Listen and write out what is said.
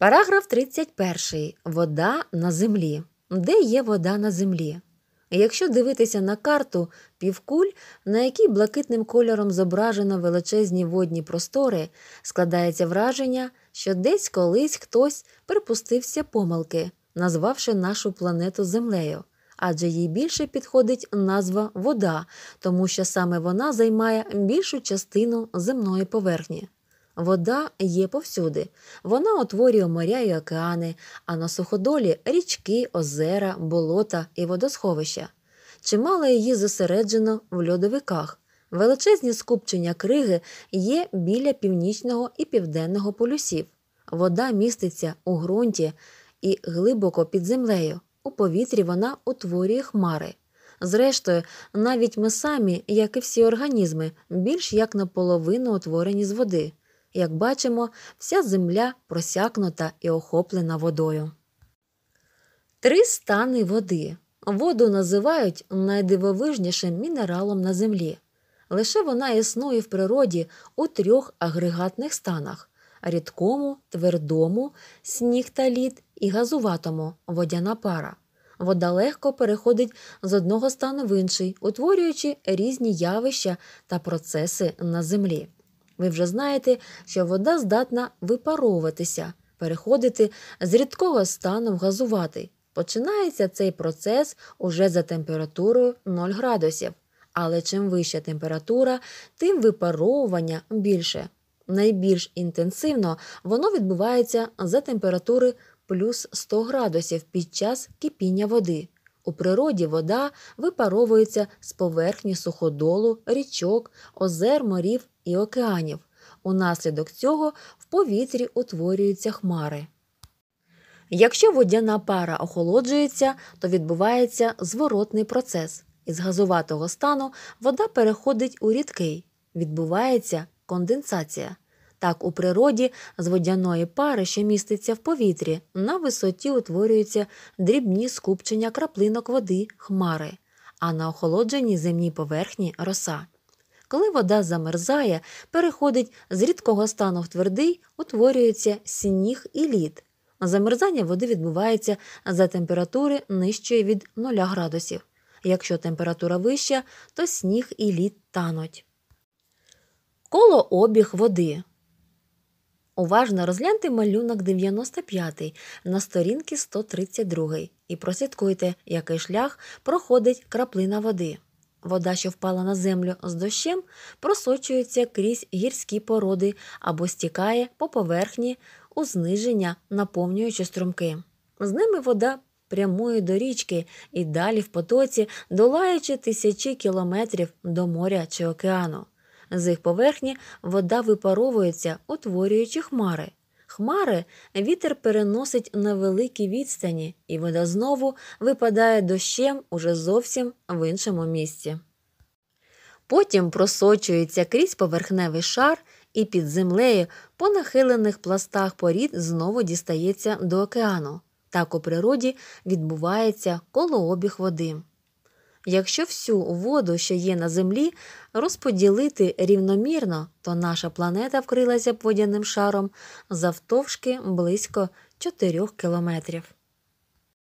Параграф 31. Вода на землі. Де є вода на землі? Якщо дивитися на карту півкуль, на якій блакитним кольором зображено величезні водні простори, складається враження, що десь колись хтось припустився помилки, назвавши нашу планету землею, адже їй більше підходить назва вода, тому що саме вона займає більшу частину земної поверхні. Вода є повсюди. Вона утворює моря і океани, а на суходолі річки, озера, болота і водосховища. Чимало її зосереджено в льодовиках. Величезні скупчення криги є біля північного і південного полюсів. Вода міститься у ґрунті і глибоко під землею. У повітрі вона утворює хмари. Зрештою, навіть ми самі, як і всі організми, більш як наполовину утворені з води як бачимо, вся земля просякнута і охоплена водою. Три стани води. Воду називають найдивовижнішим мінералом на землі. Лише вона існує в природі у трьох агрегатних станах рідкому, твердому, сніг та лід і газуватому водяна пара. Вода легко переходить з одного стану в інший, утворюючи різні явища та процеси на землі. Ви вже знаєте, що вода здатна випаровуватися, переходити з рідкого стану в газуватий. Починається цей процес уже за температурою 0 градусів, але чим вища температура, тим випаровування більше. Найбільш інтенсивно воно відбувається за температури плюс 100 градусів під час кипіння води. У природі вода випаровується з поверхні суходолу, річок, озер, морів і океанів. Унаслідок цього в повітрі утворюються хмари. Якщо водяна пара охолоджується, то відбувається зворотний процес. Із газуватого стану вода переходить у рідкий, відбувається конденсація. Так у природі з водяної пари, що міститься в повітрі, на висоті утворюються дрібні скупчення краплинок води, хмари, а на охолодженій земній поверхні роса. Коли вода замерзає, переходить з рідкого стану в твердий, утворюється сніг і лід. Замерзання води відбувається за температури нижчої від 0 градусів. Якщо температура вища, то сніг і лід тануть. Колообіг води. Уважно розгляньте малюнок 95 на сторінки 132 і прослідкуйте, який шлях проходить краплина води. Вода, що впала на землю з дощем, просочується крізь гірські породи або стікає по поверхні у зниження, наповнюючи струмки. З ними вода прямує до річки і далі в потоці, долаючи тисячі кілометрів до моря чи океану. З їх поверхні вода випаровується, утворюючи хмари. Хмари вітер переносить на великі відстані, і вода знову випадає дощем уже зовсім в іншому місці. Потім просочується крізь поверхневий шар і під землею по нахилених пластах порід знову дістається до океану. Так у природі відбувається колообіг води. Якщо всю воду, що є на землі, розподілити рівномірно, то наша планета вкрилася б водяним шаром завтовшки близько 4 кілометрів.